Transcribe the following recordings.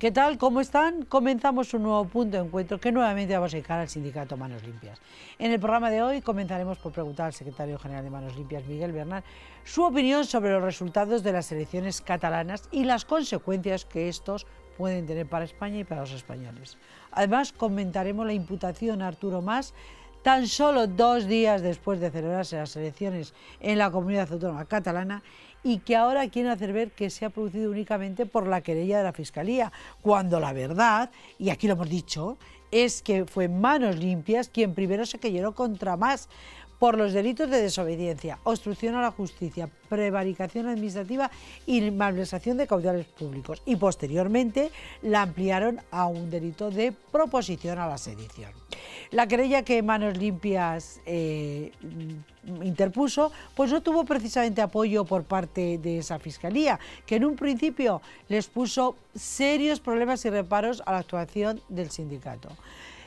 ¿Qué tal? ¿Cómo están? Comenzamos un nuevo punto de encuentro que nuevamente vamos a dedicar al sindicato Manos Limpias. En el programa de hoy comenzaremos por preguntar al secretario general de Manos Limpias, Miguel Bernal, su opinión sobre los resultados de las elecciones catalanas y las consecuencias que estos pueden tener para España y para los españoles. Además, comentaremos la imputación a Arturo Mas tan solo dos días después de celebrarse las elecciones en la comunidad autónoma catalana y que ahora quieren hacer ver que se ha producido únicamente por la querella de la Fiscalía, cuando la verdad, y aquí lo hemos dicho, es que fue manos limpias quien primero se querelló contra más por los delitos de desobediencia, obstrucción a la justicia, prevaricación administrativa y malversación de caudales públicos. Y posteriormente la ampliaron a un delito de proposición a la sedición. La querella que Manos Limpias eh, interpuso, pues no tuvo precisamente apoyo por parte de esa fiscalía, que en un principio les puso serios problemas y reparos a la actuación del sindicato.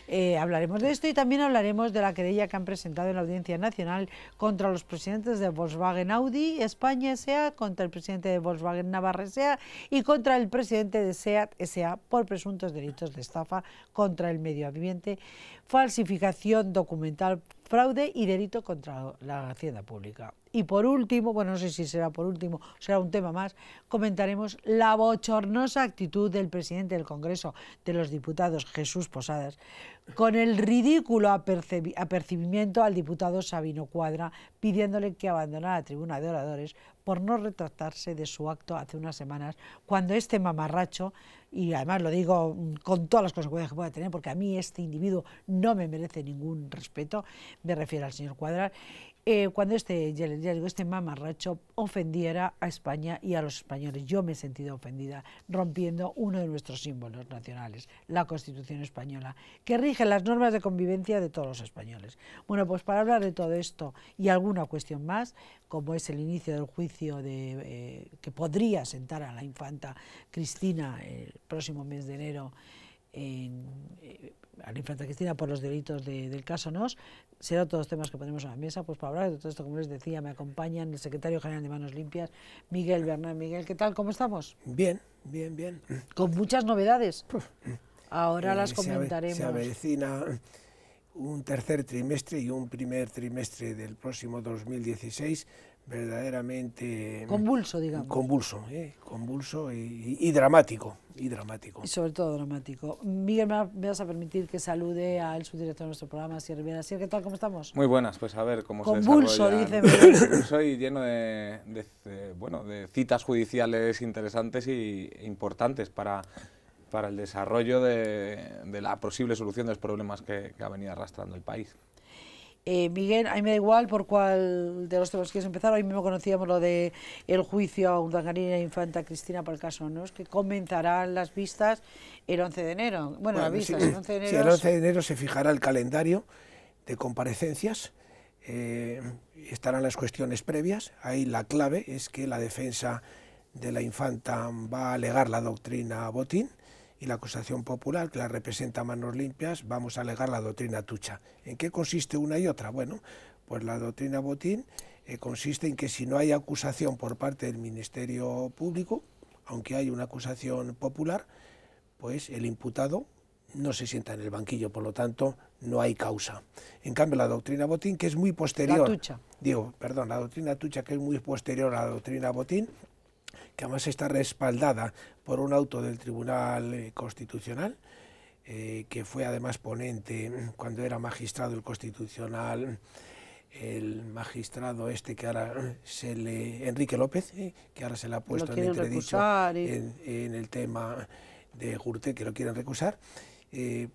Eh, hablaremos de esto y también hablaremos de la querella que han presentado en la Audiencia Nacional contra los presidentes de Volkswagen Audi España Sea, contra el presidente de Volkswagen Navarra Sea y contra el presidente de SEAT S.A. por presuntos delitos de estafa contra el medio ambiente, falsificación documental fraude y delito contra la hacienda pública. Y por último, bueno, no sé si será por último, será un tema más, comentaremos la bochornosa actitud del presidente del Congreso de los Diputados, Jesús Posadas, con el ridículo apercibimiento al diputado Sabino Cuadra, pidiéndole que abandonara la tribuna de oradores por no retractarse de su acto hace unas semanas, cuando este mamarracho y además lo digo con todas las consecuencias que pueda tener, porque a mí este individuo no me merece ningún respeto, me refiero al señor Cuadras, eh, cuando este, ya este mamarracho ofendiera a España y a los españoles. Yo me he sentido ofendida rompiendo uno de nuestros símbolos nacionales, la Constitución Española, que rige las normas de convivencia de todos los españoles. Bueno, pues para hablar de todo esto y alguna cuestión más, como es el inicio del juicio de, eh, que podría sentar a la infanta Cristina el próximo mes de enero en... Eh, a la infanta Cristina por los delitos del caso NOS. Serán todos temas que ponemos a la mesa pues, para hablar de todo esto. Como les decía, me acompañan el secretario general de Manos Limpias, Miguel Bernal. Miguel, ¿qué tal? ¿Cómo estamos? Bien, bien, bien. Con muchas novedades. Ahora eh, las comentaremos. Se avecina un tercer trimestre y un primer trimestre del próximo 2016 verdaderamente mm, convulso digamos convulso ¿eh? convulso y, dramático y dramático y sobre todo dramático Miguel me vas a permitir que salude al subdirector de nuestro programa Sierra Rivera Sierra qué tal cómo estamos muy buenas pues a ver cómo convulso dice soy lleno de, bueno de citas judiciales interesantes y importantes para para el desarrollo de, la posible solución de los problemas que, que ha venido arrastrando el país eh, Miguel, a me da igual por cuál de los temas quieres empezar. Hoy mismo conocíamos lo de el juicio a a Infanta Cristina por el caso, ¿no? Es que comenzarán las vistas el 11 de enero. Bueno, las vistas, el 11 de enero. Sí, el 11 de enero se fijará el calendario de comparecencias. Eh, estarán las cuestiones previas. Ahí la clave es que la defensa de la Infanta va a alegar la doctrina Botín y la acusación popular, que la representa manos limpias, vamos a alegar la doctrina Tucha. ¿En qué consiste una y otra? Bueno, pues la doctrina Botín eh, consiste en que si no hay acusación por parte del Ministerio Público, aunque hay una acusación popular, pues el imputado no se sienta en el banquillo, por lo tanto no hay causa. En cambio la doctrina Botín, que es muy posterior, digo, perdón, la doctrina Tucha, que es muy posterior a la doctrina Botín, que además está respaldada por un auto del Tribunal eh, Constitucional, eh, que fue además ponente mm, cuando era magistrado el Constitucional, el magistrado este que ahora mm, se le, Enrique López, eh, que ahora se le ha puesto en entredicho el tema de Gurte, que lo quieren recusar,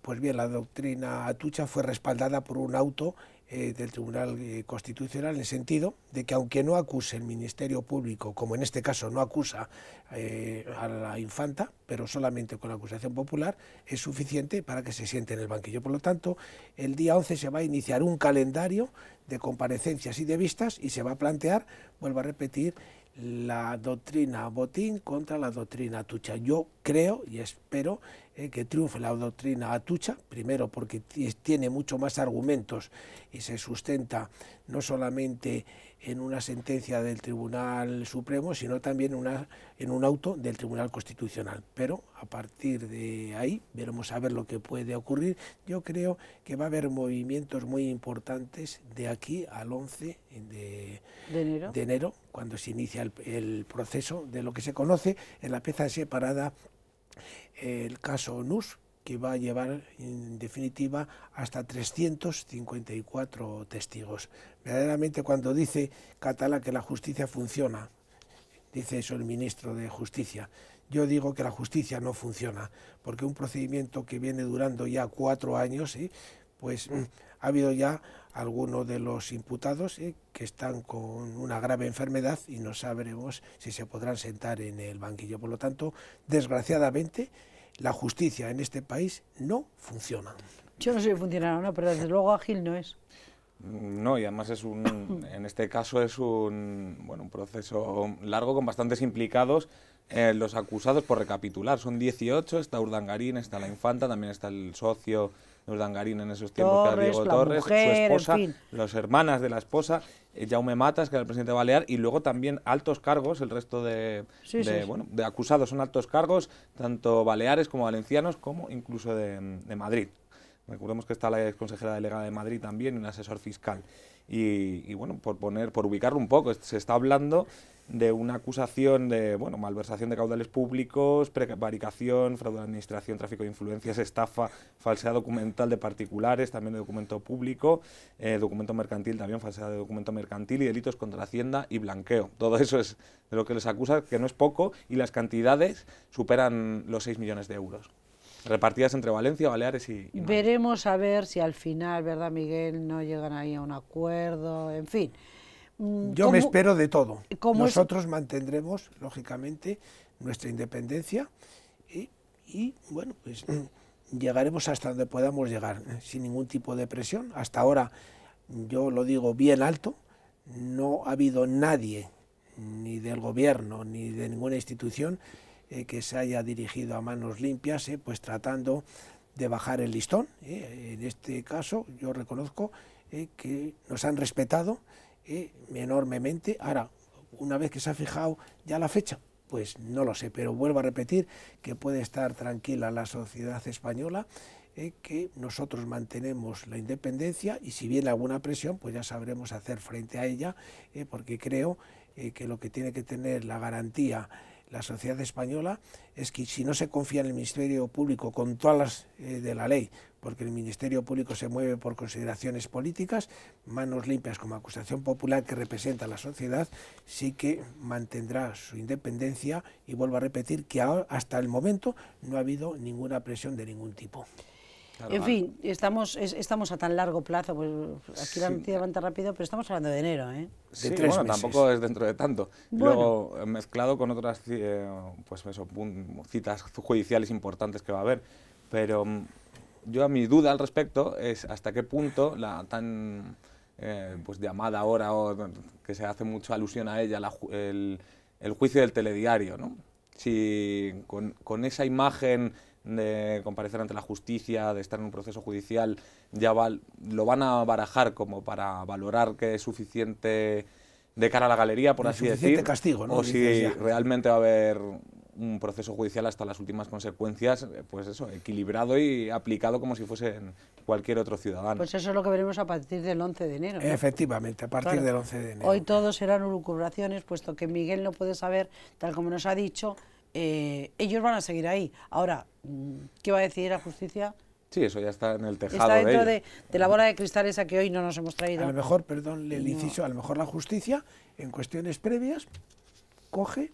pues bien, la doctrina Atucha fue respaldada por un auto eh, del Tribunal eh, Constitucional en el sentido de que aunque no acuse el Ministerio Público, como en este caso no acusa eh, a la infanta, pero solamente con la acusación popular, es suficiente para que se siente en el banquillo. Por lo tanto, el día 11 se va a iniciar un calendario de comparecencias y de vistas y se va a plantear, vuelvo a repetir, la doctrina Botín contra la doctrina Atucha. Yo creo y espero eh, que triunfe la doctrina Atucha, primero porque tiene mucho más argumentos y se sustenta no solamente en una sentencia del Tribunal Supremo, sino también una, en un auto del Tribunal Constitucional. Pero a partir de ahí veremos a ver lo que puede ocurrir. Yo creo que va a haber movimientos muy importantes de aquí al 11 de de enero, cuando se inicia el, proceso de lo que se conoce en la pieza separada el caso NUS, que va a llevar en definitiva hasta 354 testigos. Verdaderamente cuando dice Catala que la justicia funciona, dice eso el ministro de Justicia, yo digo que la justicia no funciona, porque un procedimiento que viene durando ya cuatro años, ¿eh? pues mm. Mm, ha habido ya alguno de los imputados eh, que están con una grave enfermedad y no sabremos si se podrán sentar en el banquillo. Por lo tanto, desgraciadamente, la justicia en este país no funciona. Yo no sé si funcionará o no, pero desde luego ágil no es. Mm, no, y además es un, en este caso es un, bueno, un proceso largo con bastantes implicados. Eh, los acusados, por recapitular, son 18, está Urdangarín, está la infanta, también está el socio Dangarín en esos tiempos, que era Diego Torres, su esposa, las hermanas de la esposa, eh, Jaume Matas, que era el presidente de Balear, y luego también altos cargos, el resto de, Bueno, de acusados son altos cargos, tanto baleares como valencianos, como incluso de Madrid. Recordemos que está la ex consejera delegada de Madrid también, un asesor fiscal. Y, y, bueno, por poner, por ubicarlo un poco, se está hablando de una acusación de bueno, malversación de caudales públicos, prevaricación, fraude de administración, tráfico de influencias, estafa, falsedad documental de particulares, también de documento público, eh, documento mercantil también, falsedad de documento mercantil y delitos contra la hacienda y blanqueo. Todo eso es de lo que les acusa, que no es poco, y las cantidades superan los 6 millones de euros repartidas entre Valencia, Baleares y... y Veremos a ver si al final, ¿verdad, Miguel? No llegan ahí a un acuerdo, en fin. Mm, yo me espero de todo. Nosotros mantendremos, lógicamente, nuestra independencia y, bueno, pues mm, llegaremos hasta donde podamos llegar, eh, sin ningún tipo de presión. Hasta ahora, yo lo digo bien alto, no ha habido nadie, ni del gobierno, ni de ninguna institución, eh, que se haya dirigido a manos limpias, eh, pues tratando de bajar el listón. En este caso, yo reconozco que nos han respetado ¿eh? enormemente. Ahora, una vez que se ha fijado ya la fecha, pues no lo sé, pero vuelvo a repetir que puede estar tranquila la sociedad española, ¿eh? que nosotros mantenemos la independencia y si viene alguna presión, pues ya sabremos hacer frente a ella, ¿eh? porque creo que lo que tiene que tener la garantía la sociedad española es que si no se confía en el Ministerio Público con todas las eh, de la ley, porque el Ministerio Público se mueve por consideraciones políticas, manos limpias como acusación popular que representa la sociedad, sí que mantendrá su independencia y vuelvo a repetir que hasta el momento no ha habido ninguna presión de ningún tipo en ah. fin, estamos, estamos a tan largo plazo, pues aquí la noticia rápido, pero estamos hablando de enero, ¿eh? sí, bueno, tampoco es dentro de tanto. Luego, eh, mezclado con otras eh, pues eso, citas judiciales importantes que va a haber, pero mm, yo a mi duda al respecto es hasta qué punto la tan eh, pues llamada ahora, que se hace mucho alusión a ella, el, juicio del telediario, ¿no? Si con esa imagen de comparecer ante la justicia, de estar en un proceso judicial, ya lo van a barajar como para valorar que es suficiente de cara a la galería, por así decir, castigo, ¿no? o si realmente va a haber un proceso judicial hasta las últimas consecuencias, eh, pues eso, equilibrado y aplicado como si fuese cualquier otro ciudadano. Pues eso es lo que veremos a partir del 11 de enero. Efectivamente, a partir del 11 de enero. Hoy todos serán lucubraciones, puesto que Miguel no puede saber, tal como nos ha dicho, eh, ellos van a seguir ahí. Ahora, mm, ¿qué va a decidir la justicia? Sí, eso ya está en el tejado. Está dentro de, la bola de cristal esa que hoy no nos hemos traído. A lo mejor, perdón, el inciso, a lo mejor la justicia, en cuestiones previas, coge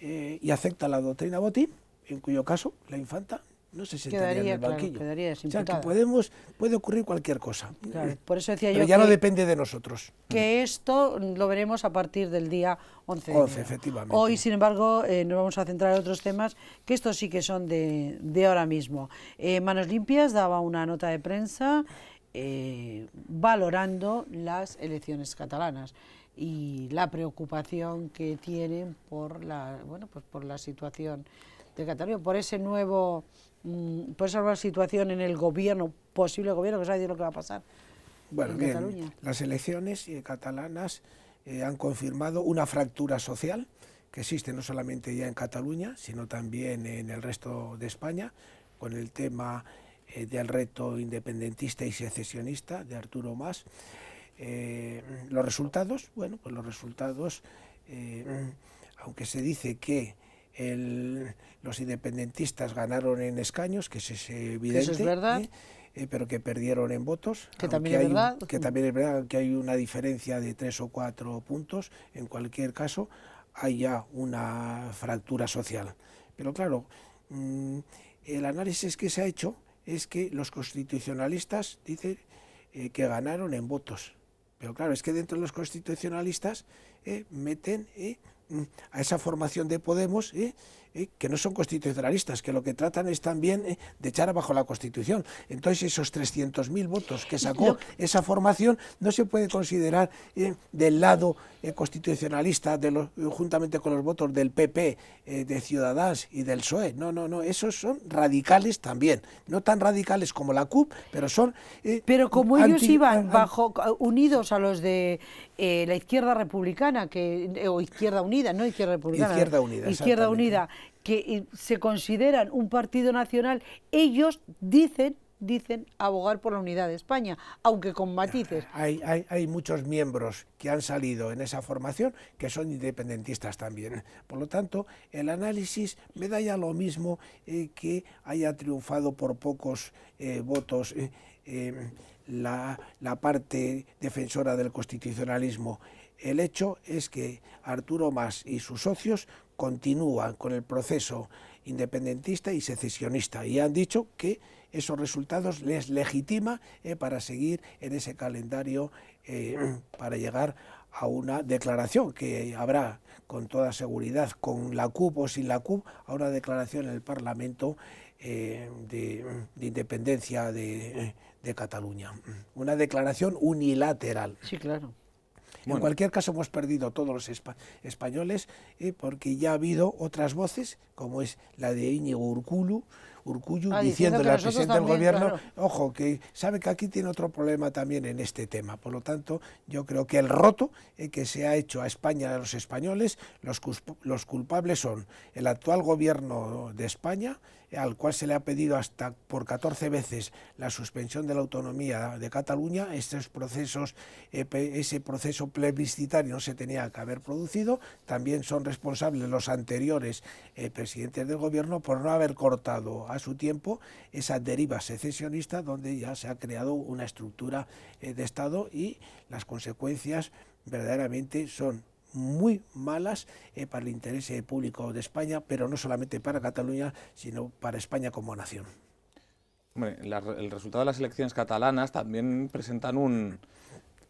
eh, y acepta la doctrina Botín, en cuyo caso la infanta no se si quedaría, en el o sea, que podemos, puede ocurrir cualquier cosa. Eh, por eso decía Pero yo ya no depende de nosotros. Que mm. esto lo veremos a partir del día 11 de 11, efectivamente. Hoy, sin embargo, eh, nos vamos a centrar en otros temas que estos sí que son de, ahora mismo. Eh, Manos Limpias daba una nota de prensa valorando las elecciones catalanas y la preocupación que tienen por la, bueno, pues por la situación de Cataluña, por ese nuevo Mm, pues ser una situación en el gobierno, posible gobierno, que sabe lo que va a pasar. Bueno, en Cataluña. las elecciones eh, catalanas eh, han confirmado una fractura social que existe no solamente ya en Cataluña, sino también en el resto de España, con el tema eh, del reto independentista y secesionista de Arturo Mas. los resultados, bueno, pues los resultados, aunque se dice que el, los independentistas ganaron en escaños, que es, evidente. ¿eh? Eh, pero que perdieron en votos. Que también es verdad. que también es verdad que hay una diferencia de tres o cuatro puntos. En cualquier caso, hay ya una fractura social. Pero claro, mm, el análisis que se ha hecho es que los constitucionalistas dicen eh, que ganaron en votos. Pero claro, es que dentro de los constitucionalistas meten a esa formación de Podemos, ¿eh? ¿Eh? que no son constitucionalistas, que lo que tratan es también ¿eh? de echar abajo la Constitución. Entonces, esos 300.000 votos que sacó esa formación no se puede considerar del lado constitucionalista, de juntamente con los votos del PP, de Ciudadanos y del PSOE. No, no, no, esos son radicales también. No tan radicales como la CUP, pero son... pero como ellos iban bajo unidos a los de eh, la izquierda republicana, que, eh, o izquierda unida, no izquierda republicana. Izquierda unida. Izquierda unida, que eh, se consideran un partido nacional, ellos dicen dicen abogar por la unidad de España, aunque con matices. Ah, hay, muchos miembros que han salido en esa formación que son independentistas también. Por lo tanto, el análisis me da ya lo mismo que haya triunfado por pocos votos. Em, la, parte defensora del constitucionalismo. El hecho es que Arturo Mas y sus socios continúan con el proceso independentista y secesionista y han dicho que esos resultados les legitima eh, para seguir en ese calendario eh, para llegar a una declaración que habrá con toda seguridad, con la CUP o sin la CUP, a una declaración en el Parlamento eh, de, de, independencia de, de Cataluña. Una declaración unilateral. Sí, claro. En cualquier caso, hemos perdido todos los españoles eh, porque ya ha habido otras voces, como es la de Íñigo Urculu, Urcuyu ah, diciendo diciéndole al presidente del gobierno, ojo, que sabe que aquí tiene otro problema también en este tema. Por lo tanto, yo creo que el roto eh, que se ha hecho a España de los españoles, los, los culpables son el actual gobierno de España, al cual se le ha pedido hasta por 14 veces la suspensión de la autonomía de Cataluña. Estos procesos, eh, ese proceso plebiscitario no se tenía que haber producido. También son responsables los anteriores eh, presidentes del gobierno por no haber cortado a su tiempo esa deriva secesionista donde ya se ha creado una estructura eh, de Estado y las consecuencias verdaderamente son muy malas eh, para el interés eh, público de España, pero no solamente para Cataluña, sino para España como nación. el resultado de las elecciones catalanas también presentan un,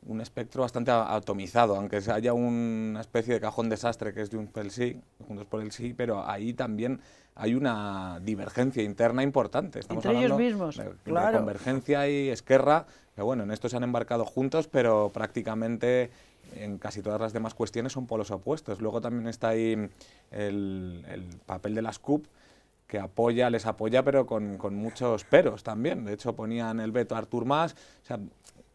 un espectro bastante atomizado, aunque haya una especie de cajón desastre que es de un el Sí, Juntos por el Sí, pero ahí también hay una divergencia interna importante. Entre ellos mismos, claro. Convergencia y Esquerra, que bueno, en esto se han embarcado juntos, pero prácticamente en casi todas las demás cuestiones son polos opuestos. Luego también está ahí el, papel de las CUP, que apoya, les apoya, pero con, muchos peros también. De hecho, ponían el veto a Artur Mas.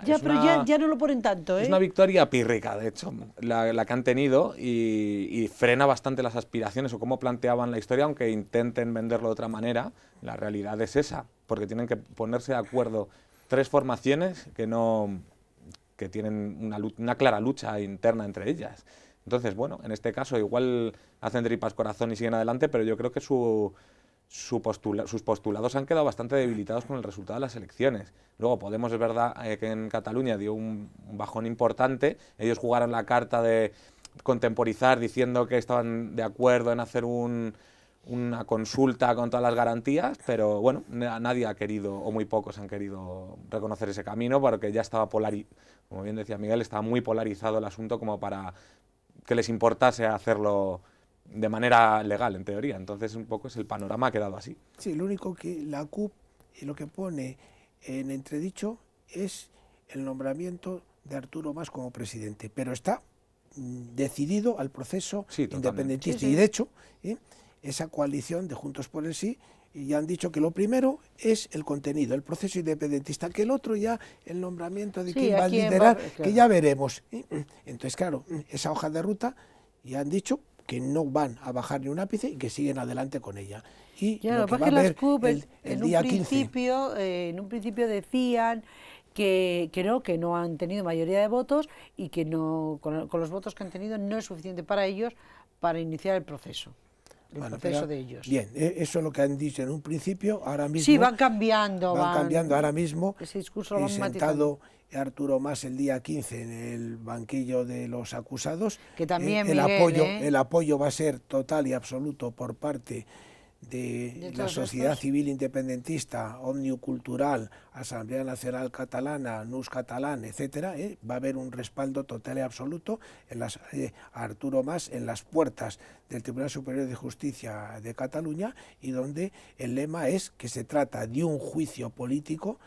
Ya, pero ya, no lo ponen tanto, Es ¿eh? una victoria pírrica, de hecho, la, que han tenido y, frena bastante las aspiraciones o cómo planteaban la historia, aunque intenten venderlo de otra manera, la realidad es esa, porque tienen que ponerse de acuerdo tres formaciones que no tienen una clara lucha interna entre ellas. Entonces, bueno, en este caso igual hacen tripas corazón y siguen adelante, pero yo creo que su sus postulados han quedado bastante debilitados con el resultado de las elecciones. Luego, Podemos es verdad eh, que en Cataluña dio un, bajón importante, ellos jugaron la carta de contemporizar diciendo que estaban de acuerdo en hacer una consulta con todas las garantías, pero bueno, nadie ha querido, o muy pocos han querido reconocer ese camino, porque ya estaba polarizado, como bien decía Miguel, estaba muy polarizado el asunto como para que les importase hacerlo de manera legal, en teoría. Entonces, un poco es el panorama ha quedado así. Sí, lo único que la CUP eh, lo que pone en entredicho es el nombramiento de Arturo Más como presidente, pero está mm, decidido al proceso independentista. Y de hecho, ¿eh? esa coalición de Juntos por el Sí ya han dicho que lo primero es el contenido, el proceso independentista, que el otro ya el nombramiento de quién va a liderar, que ya veremos. ¿eh? Entonces, claro, esa hoja de ruta ya han dicho que no van a bajar ni un ápice y que siguen adelante con ella. Y lo que, las CUP en, un principio, eh, en un principio decían que, no, que no han tenido mayoría de votos y que no, con los votos que han tenido no es suficiente para ellos para iniciar el proceso el de ellos. Bien, e, eso es lo que han dicho en un principio, ahora mismo... Sí, van cambiando. Van, cambiando ahora mismo. Ese discurso lo sentado Arturo Más el día 15 en el banquillo de los acusados. Que también, eh, el, apoyo, ¿eh? el apoyo va a ser total y absoluto por parte de, la sociedad civil independentista, omniocultural, Asamblea Nacional Catalana, NUS Catalán, etcétera, eh, va a haber un respaldo total y absoluto en las, eh, Arturo Mas en las puertas del Tribunal Superior de Justicia de Cataluña y donde el lema es que se trata de un juicio político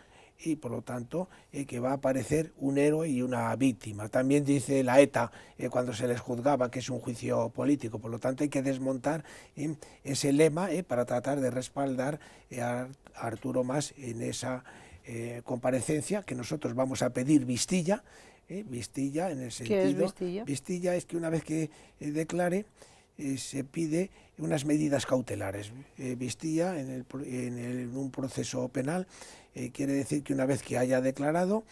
y por lo tanto eh, que va a aparecer un héroe y una víctima. También dice la ETA eh, cuando se les juzgaba que es un juicio político, por lo tanto hay que desmontar eh, ese lema para tratar de respaldar a Arturo Más en esa comparecencia que nosotros vamos a pedir Vistilla, Vistilla en el sentido... ¿Qué es Vistilla? Vistilla es que una vez que declare se pide unas medidas cautelares. Vistilla en un proceso penal eh, quiere decir que una vez que haya declarado,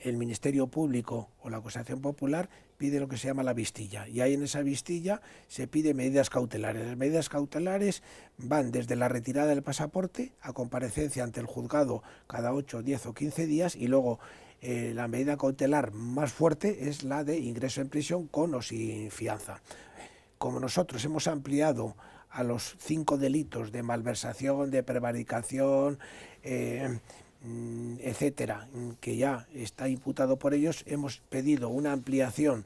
el Ministerio Público o la acusación popular pide lo que se llama la vistilla. Y ahí en esa vistilla se pide medidas cautelares. Las medidas cautelares van desde la retirada del pasaporte a comparecencia ante el juzgado cada 8, 10 o 15 días y luego eh, la medida cautelar más fuerte es la de ingreso en prisión con o sin fianza. Como nosotros hemos ampliado a los cinco delitos de malversación, de prevaricación, eh, mm, etcétera, que ya está imputado por ellos, hemos pedido una ampliación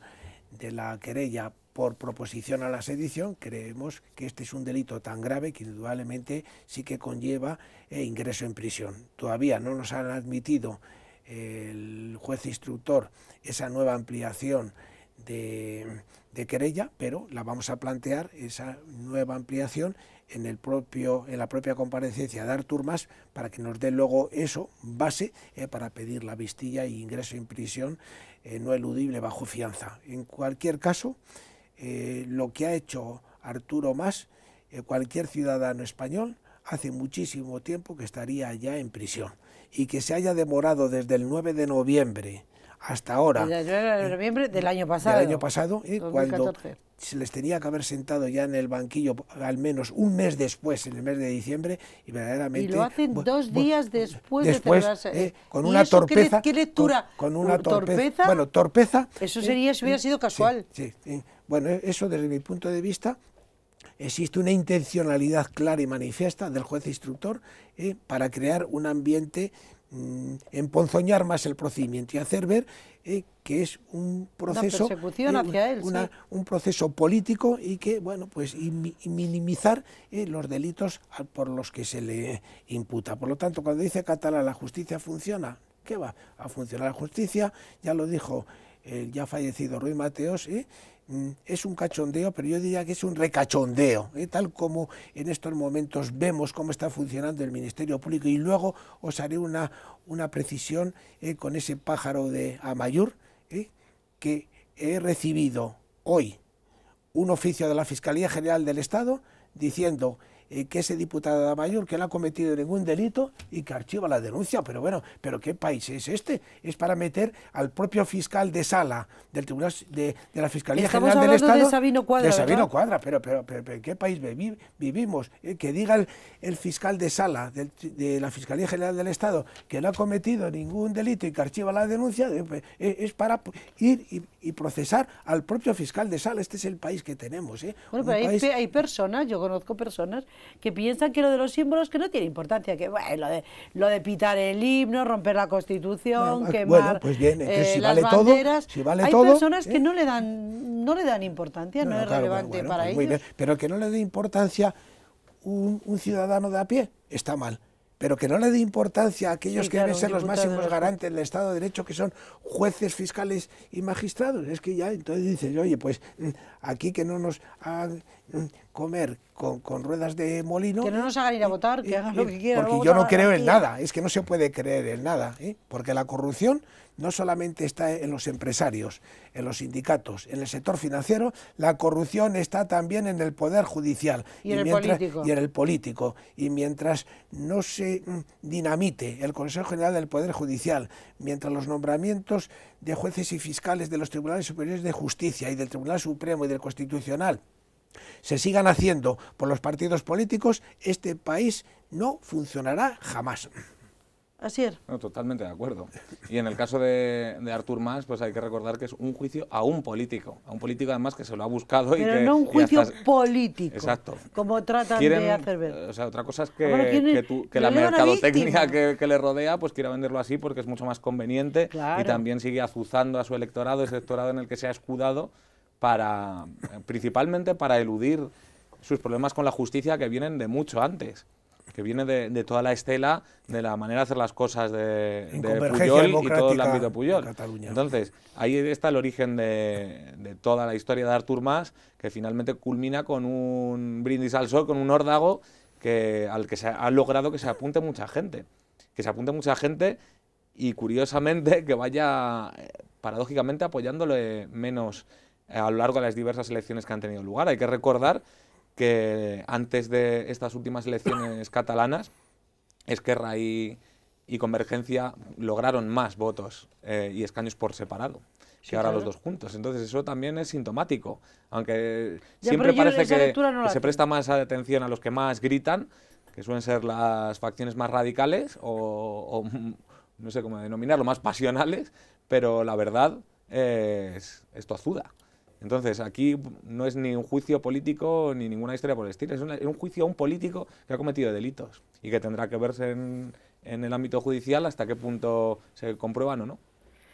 de la querella por proposición a la sedición, creemos que este es un delito tan grave que indudablemente sí que conlleva eh, ingreso en prisión. Todavía no nos han admitido el juez instructor esa nueva ampliación de, querella, pero la vamos a plantear esa nueva ampliación en, el propio, en la propia comparecencia de Artur Mas para que nos dé luego eso, base, eh, para pedir la vistilla e ingreso en prisión eh, no eludible bajo fianza. En cualquier caso, eh, lo que ha hecho Arturo Mas, cualquier ciudadano español, hace muchísimo tiempo que estaría ya en prisión y que se haya demorado desde el 9 de noviembre hasta ahora. Eh, del año pasado. Del año pasado, eh, cuando se les tenía que haber sentado ya en el banquillo al menos un mes después, en el mes de diciembre, y verdaderamente... Y lo hacen dos días después, de eh, con una torpeza... ¿Qué, lectura? Con, una torpeza, Bueno, torpeza... Eso sería, si hubiera sido casual. bueno, eso desde mi punto de vista existe una intencionalidad clara y manifiesta del juez instructor para crear un ambiente Mm, emponzoñar más el procedimiento y hacer ver eh, que es un proceso eh, un proceso político y que bueno pues minimizar eh, los delitos por los que se le imputa por lo tanto cuando dice Catalá la justicia funciona qué va a funcionar la justicia ya lo dijo el ya fallecido Ruy Mateos Mm, es un cachondeo, pero yo diría que es un recachondeo, ¿eh? tal como en estos momentos vemos cómo está funcionando el Ministerio Público. Y luego os haré una, una precisión ¿eh? con ese pájaro de Amayur, ¿eh? que he recibido hoy un oficio de la Fiscalía General del Estado diciendo eh, que ese diputado de mayor que no ha cometido ningún delito y que archiva la denuncia. Pero bueno, ¿pero qué país es este? Es para meter al propio fiscal de sala del Tribunal de, la Fiscalía General del Estado. De Sabino Cuadra. De Sabino Cuadra, pero, pero, pero, ¿en qué país vivimos? Eh, que diga el, fiscal de sala de la Fiscalía General del Estado que no ha cometido ningún delito y que archiva la denuncia, eh, pues, es para ir y, procesar al propio fiscal de sala. Este es el país que tenemos. Eh. Bueno, pero hay, hay personas, yo conozco personas que piensan que lo de los símbolos que no tiene importancia, que bueno, lo de, lo de pitar el himno, romper la constitución, que pues, quemar pues eh, si las vale Todo, hay personas que ¿eh? no le dan, no le dan importancia, no, es relevante para pues ellos. bien. Pero que no le dé importancia un, un ciudadano de a pie está mal pero que no le dé importancia a aquellos que deben ser los máximos garantes del Estado de Derecho, que son jueces, fiscales y magistrados. Es que ya entonces dices, oye, pues mm, aquí que no nos comer con, ruedas de molino. Que no nos hagan ir a votar, que hagan lo que quieran. Porque yo no creo en nada, es que no se puede creer en nada, ¿eh? porque la corrupción no solamente está en los empresarios, en los sindicatos, en el sector financiero, la corrupción está también en el poder judicial y, Y en el político. Y mientras no se mm, dinamite el Consejo General del Poder Judicial, mientras los nombramientos de jueces y fiscales de los Tribunales Superiores de Justicia y del Tribunal Supremo y del Constitucional se sigan haciendo por los partidos políticos, este país no funcionará jamás. Así es. totalmente de acuerdo. Y en el caso de, Artur Mas, pues hay que recordar que es un juicio a un político. A un político además que se lo ha buscado y que... no un juicio político. Exacto. Como tratan de hacer ver. O sea, otra cosa es que, ah, que, la mercadotecnia que, que, le rodea pues quiera venderlo así porque es mucho más conveniente y también sigue azuzando a su electorado, ese electorado en el que se ha escudado para, principalmente para eludir sus problemas con la justicia que vienen de mucho antes que viene de, toda la estela de la manera de hacer las cosas de, Puyol y todo el ámbito Puyol. Entonces, ahí está el origen de, toda la historia de Artur Mas, que finalmente culmina con un brindis al sol, con un órdago que, al que se ha logrado que se apunte mucha gente. Que se apunte mucha gente y, curiosamente, que vaya, eh, paradójicamente, apoyándole menos eh, a lo largo de las diversas elecciones que han tenido lugar. Hay que recordar que antes de estas últimas elecciones catalanas, Esquerra y, Convergencia lograron más votos eh, y escaños por separado que ahora los dos juntos. Entonces eso también es sintomático, aunque siempre parece que, se presta más atención a los que más gritan, que suelen ser las facciones más radicales o, no sé cómo denominarlo, más pasionales, pero la verdad eh, es, esto azuda. Entonces, aquí no es ni un juicio político ni ninguna historia por el estilo, es, un juicio a un político que ha cometido delitos y que tendrá que verse en, en el ámbito judicial hasta qué punto se comprueban o no.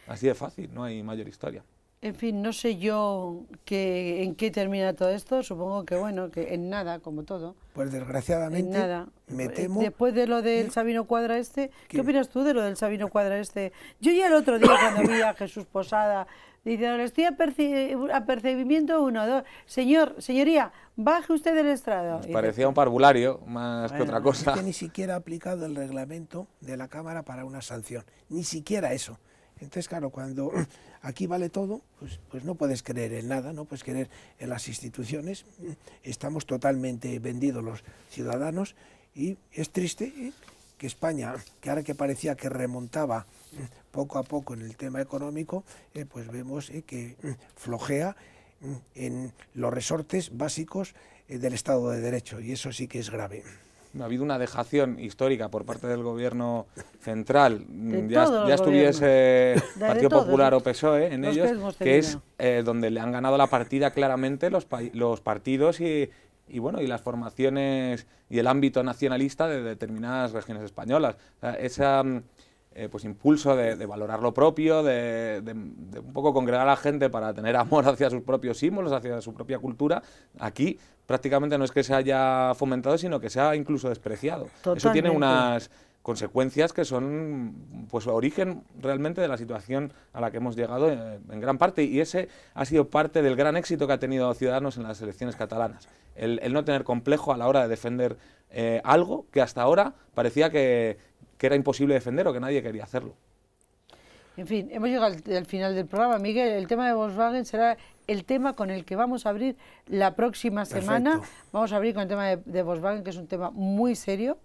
Así de fácil, no hay mayor historia. En fin, no sé yo que, en qué termina todo esto. Supongo que, bueno, que en nada, como todo. Pues desgraciadamente, nada. me eh, temo... Después de lo del Sabino Cuadra este, ¿qué, opinas tú de lo del Sabino Cuadra este? Yo ya el otro día cuando vi a Jesús Posada no, le estoy a Percibimiento uno, dos. Señor, señoría, baje usted del estrado. Nos parecía un parvulario más que otra cosa. que ni siquiera ha aplicado el reglamento de la Cámara para una sanción. Ni siquiera eso. Entonces, claro, cuando aquí vale todo, pues, pues, no puedes creer en nada, no puedes creer en las instituciones, estamos totalmente vendidos los ciudadanos y es triste ¿eh? que España, que ahora que parecía que remontaba mm, poco a poco en el tema económico, eh, pues vemos eh, que mm, flojea mm, en los resortes básicos del Estado de Derecho y eso sí que es grave ha habido una dejación histórica por parte del gobierno central, ya, estuviese Partido Popular o PSOE en ellos, que, es eh, donde le han ganado la partida claramente los, los partidos y, bueno, y las formaciones y el ámbito nacionalista de determinadas regiones españolas. esa, eh, pues impulso de, valorar lo propio, de, un poco congregar a la gente para tener amor hacia sus propios símbolos, hacia su propia cultura, aquí prácticamente no es que se haya fomentado, sino que se ha incluso despreciado. Eso tiene unas consecuencias que son pues origen realmente de la situación a la que hemos llegado eh, en gran parte y ese ha sido parte del gran éxito que ha tenido Ciudadanos en las elecciones catalanas, el, no tener complejo a la hora de defender eh, algo que hasta ahora parecía que, que era imposible defender o que nadie quería hacerlo. En fin, hemos llegado al, final del programa. Miguel, el tema de Volkswagen será el tema con el que vamos a abrir la próxima semana. Vamos a abrir con el tema de, de, Volkswagen, que es un tema muy serio,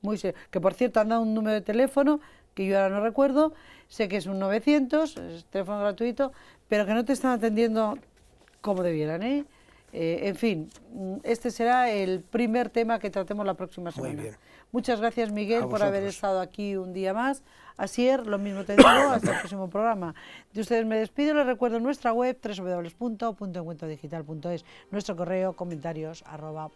muy serio. Que por cierto han dado un número de teléfono que yo ahora no recuerdo. Sé que es un 900, es teléfono gratuito, pero que no te están atendiendo como debieran, ¿eh? Eh, en fin, este será el primer tema que tratemos la próxima semana. Muchas gracias, Miguel, por haber estado aquí un día más. Asier, lo mismo te digo, hasta el próximo programa. De ustedes me despido, les recuerdo nuestra web www.encuentodigital.es, nuestro correo comentarios arroba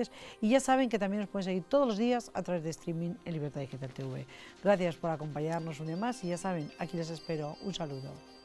.es, y ya saben que también nos pueden seguir todos los días a través de streaming en Libertad Digital TV. Gracias por acompañarnos un día más y ya saben, aquí les espero. Un saludo.